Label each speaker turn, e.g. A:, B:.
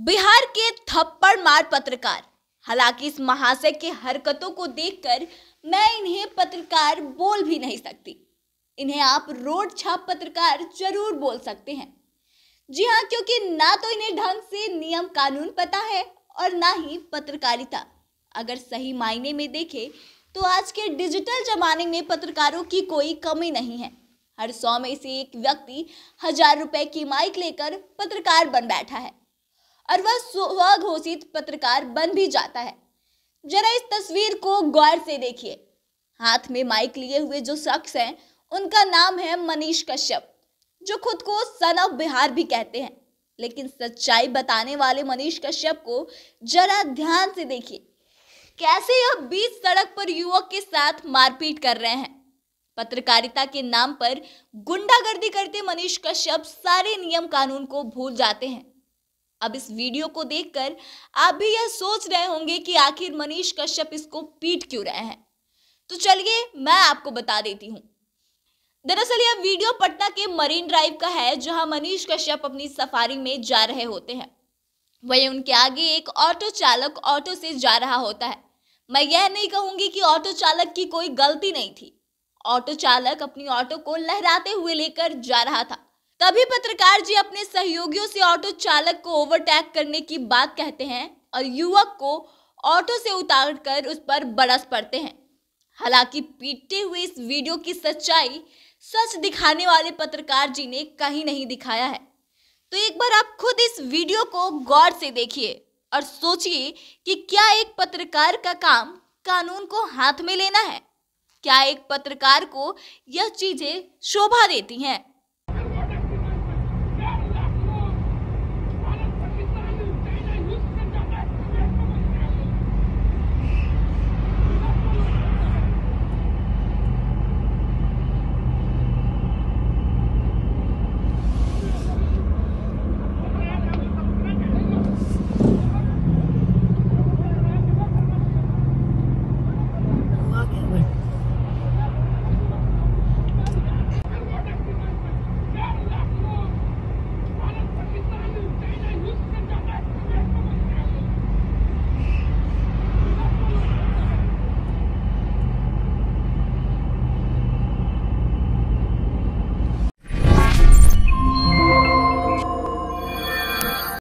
A: बिहार के थप्पड़ मार पत्रकार हालांकि इस महाशय के हरकतों को देखकर मैं इन्हें पत्रकार बोल भी नहीं सकती इन्हें आप रोड छाप पत्रकार जरूर बोल सकते हैं जी हाँ क्योंकि ना तो इन्हें ढंग से नियम कानून पता है और ना ही पत्रकारिता अगर सही मायने में देखें तो आज के डिजिटल जमाने में पत्रकारों की कोई कमी नहीं है हर सौ में से एक व्यक्ति हजार रुपए की माइक लेकर पत्रकार बन बैठा है और वह स्वघोषित पत्रकार बन भी जाता है जरा इस तस्वीर को गौर से देखिए हाथ में माइक लिए हुए जो शख्स हैं उनका नाम है मनीष कश्यप जो खुद को सन ऑफ बिहार भी कहते हैं लेकिन सच्चाई बताने वाले मनीष कश्यप को जरा ध्यान से देखिए कैसे यह बीच सड़क पर युवक के साथ मारपीट कर रहे हैं पत्रकारिता के नाम पर गुंडागर्दी करते मनीष कश्यप सारे नियम कानून को भूल जाते हैं अब इस वीडियो को देखकर आप भी यह सोच रहे होंगे कि आखिर मनीष कश्यप इसको पीट क्यों रहे हैं तो चलिए मैं आपको बता देती हूँ दरअसल यह वीडियो पटना के मरीन ड्राइव का है जहां मनीष कश्यप अपनी सफारी में जा रहे होते हैं वहीं उनके आगे एक ऑटो चालक ऑटो से जा रहा होता है मैं यह नहीं कहूंगी कि ऑटो चालक की कोई गलती नहीं थी ऑटो चालक अपनी ऑटो को लहराते हुए लेकर जा रहा था तभी पत्रकार जी अपने सहयोगियों से ऑटो चालक को ओवरटेक करने की बात कहते हैं और युवक को ऑटो से उतारकर उस पर बरस पड़ते हैं हालांकि पीटते हुए इस वीडियो की सच्चाई सच दिखाने वाले पत्रकार जी ने कहीं नहीं दिखाया है तो एक बार आप खुद इस वीडियो को गौर से देखिए और सोचिए कि क्या एक पत्रकार का काम कानून को हाथ में लेना है क्या एक पत्रकार को यह चीजें शोभा देती हैं